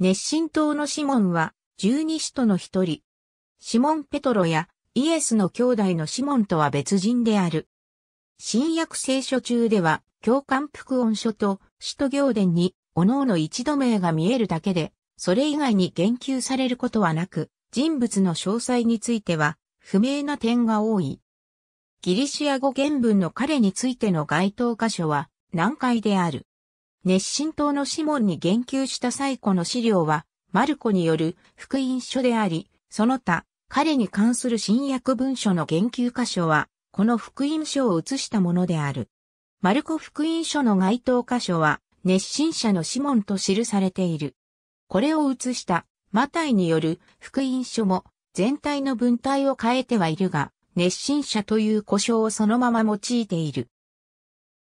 熱心党のシモンは、十二使徒の一人。シモン・ペトロやイエスの兄弟のシモンとは別人である。新約聖書中では、教官副音書と使徒行伝に、各々一度名が見えるだけで、それ以外に言及されることはなく、人物の詳細については、不明な点が多い。ギリシア語原文の彼についての該当箇所は、難解である。熱心党のシモンに言及した最古の資料は、マルコによる福音書であり、その他、彼に関する新約文書の言及箇所は、この福音書を写したものである。マルコ福音書の該当箇所は、熱心者のシモンと記されている。これを写したマタイによる福音書も全体の文体を変えてはいるが、熱心者という故障をそのまま用いている。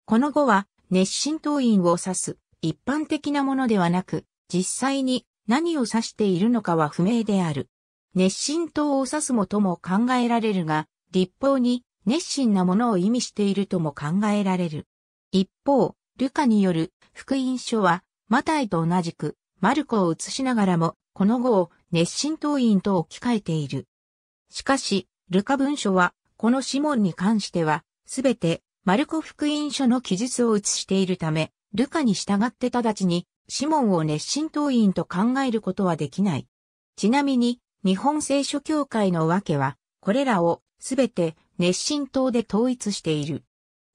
この後は熱心党員を指す一般的なものではなく、実際に何を指しているのかは不明である。熱心党を指すもとも考えられるが、立法に熱心なものを意味しているとも考えられる。一方、ルカによる福音書は、マタイと同じく、マルコを写しながらも、この語を熱心党員と置き換えている。しかし、ルカ文書は、このシモンに関しては、すべてマルコ福音書の記述を写しているため、ルカに従って直ちにシモンを熱心党員と考えることはできない。ちなみに、日本聖書協会のわけは、これらをすべて熱心党で統一している。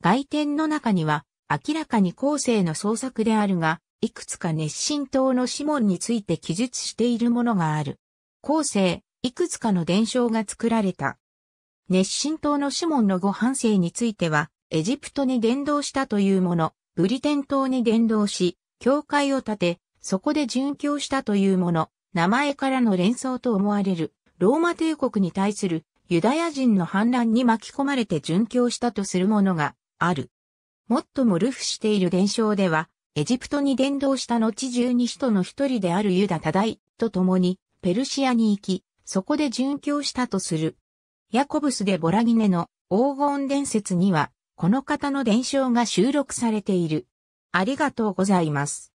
外典の中には、明らかに後世の創作であるが、いくつか熱心党のシモンについて記述しているものがある。後世、いくつかの伝承が作られた。熱心党のシモンのご反省については、エジプトに伝道したというもの、ブリテン島に伝道し、教会を建て、そこで殉教したというもの、名前からの連想と思われる、ローマ帝国に対するユダヤ人の反乱に巻き込まれて殉教したとするものがある。もっともルフしている伝承では、エジプトに伝道した後十二使徒の一人であるユダ・タダイと共に、ペルシアに行き、そこで殉教したとする。ヤコブスでボラギネの黄金伝説には、この方の伝承が収録されている。ありがとうございます。